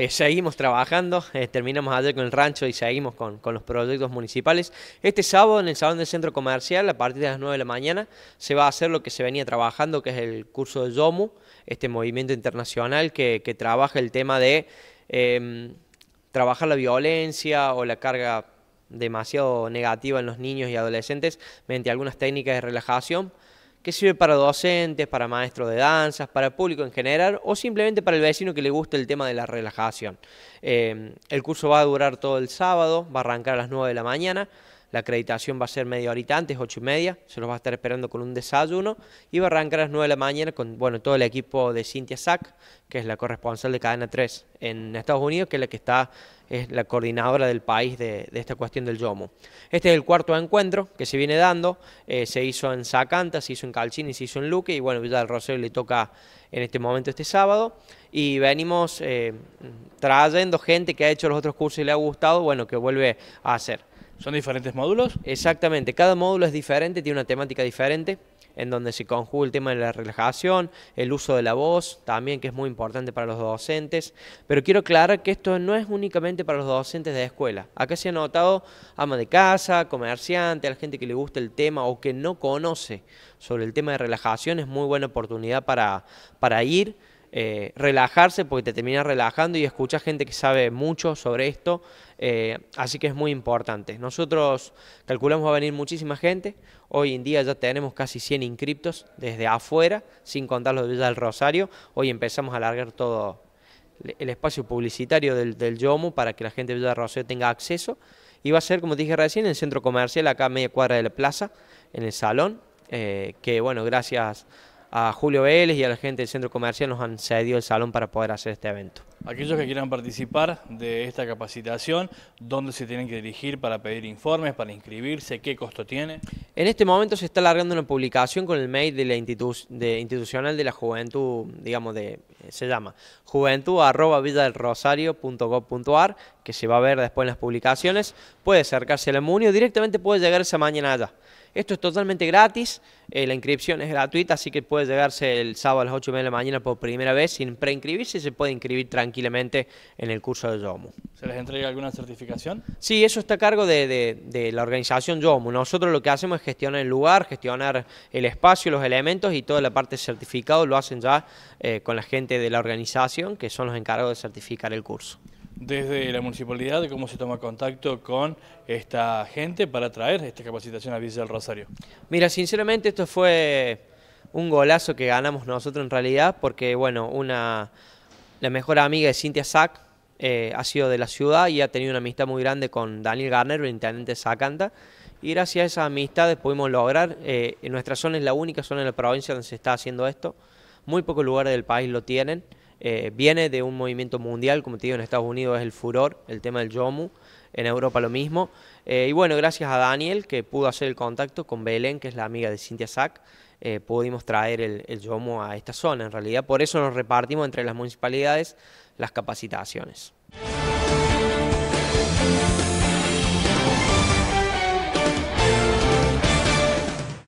Eh, seguimos trabajando, eh, terminamos ayer con el rancho y seguimos con, los proyectos municipales. Este sábado en el Salón del Centro Comercial, a partir de las 9 de la mañana, se va a hacer lo que se venía trabajando, que es el curso de YOMU, este movimiento internacional que, que trabaja el tema de em, trabajar la violencia o la carga demasiado negativa en los niños y adolescentes mediante algunas técnicas de relajación que sirve para docentes, para maestros de danzas, para el público en general o simplemente para el vecino que le guste el tema de la relajación. Eh, el curso va a durar todo el sábado, va a arrancar a las 9 de la mañana. La acreditación va a ser media horita antes, ocho y media, se los va a estar esperando con un desayuno y va a arrancar a las 9 de la mañana con bueno, todo el equipo de Cintia Sack, que es la corresponsal de Cadena 3 en Estados Unidos, que es la que está, es la coordinadora del país de, esta cuestión del Yomo. Este es el cuarto encuentro que se viene dando, eh, se hizo en Sacanta, se hizo en y se hizo en Luque y bueno, Villa del Rosario le toca en este momento este sábado y venimos eh, trayendo gente que ha hecho los otros cursos y le ha gustado, bueno, que vuelve a hacer. ¿Son diferentes módulos? Exactamente, cada módulo es diferente, tiene una temática diferente, en donde se conjuga el tema de la relajación, el uso de la voz, también que es muy importante para los docentes. Pero quiero aclarar que esto no es únicamente para los docentes de escuela. Acá se ha notado ama de casa, comerciante, a la gente que le gusta el tema o que no conoce sobre el tema de relajación, es muy buena oportunidad para, para ir. Eh, relajarse porque te termina relajando y escucha gente que sabe mucho sobre esto, eh, así que es muy importante. Nosotros calculamos va a venir muchísima gente, hoy en día ya tenemos casi 100 inscriptos desde afuera, sin contar los de Villa del Rosario, hoy empezamos a alargar todo el espacio publicitario del, YOMU para que la gente de Villa del Rosario tenga acceso y va a ser, como dije recién, en el centro comercial, acá a media cuadra de la plaza, en el salón, eh, que bueno, gracias a Julio Vélez y a la gente del centro comercial nos han cedido el salón para poder hacer este evento. Aquellos que quieran participar de esta capacitación, ¿dónde se tienen que dirigir para pedir informes, para inscribirse? ¿Qué costo tiene? En este momento se está alargando una publicación con el mail de la institucional de la juventud, digamos, de, eh, se llama juventud que se va a ver después en las publicaciones. Puede acercarse al la directamente puede llegar esa mañana allá. Esto es totalmente gratis, eh, la inscripción es gratuita, así que puede llegarse el sábado a las 8 de la mañana por primera vez sin preinscribirse, se puede inscribir tranquilamente en el curso de YOMU. ¿Se les entrega alguna certificación? Sí, eso está a cargo de, la organización YOMU. Nosotros lo que hacemos es gestionar el lugar, gestionar el espacio, los elementos y toda la parte certificado lo hacen ya eh, con la gente de la organización, que son los encargados de certificar el curso desde la municipalidad de cómo se toma contacto con esta gente para traer esta capacitación a Villa del Rosario. Mira, sinceramente esto fue un golazo que ganamos nosotros en realidad porque, bueno, una, la mejor amiga de Cintia Sack eh, ha sido de la ciudad y ha tenido una amistad muy grande con Daniel Garner, el intendente de Sacanta, y gracias a esas amistades pudimos lograr, eh, en nuestra zona es la única zona de la provincia donde se está haciendo esto, muy pocos lugares del país lo tienen, eh, viene de un movimiento mundial, como te digo, en Estados Unidos es el furor, el tema del Yomu, en Europa lo mismo. Eh, y bueno, gracias a Daniel que pudo hacer el contacto con Belén, que es la amiga de Cintia Sack, eh, pudimos traer el, el, Yomu a esta zona en realidad. Por eso nos repartimos entre las municipalidades las capacitaciones.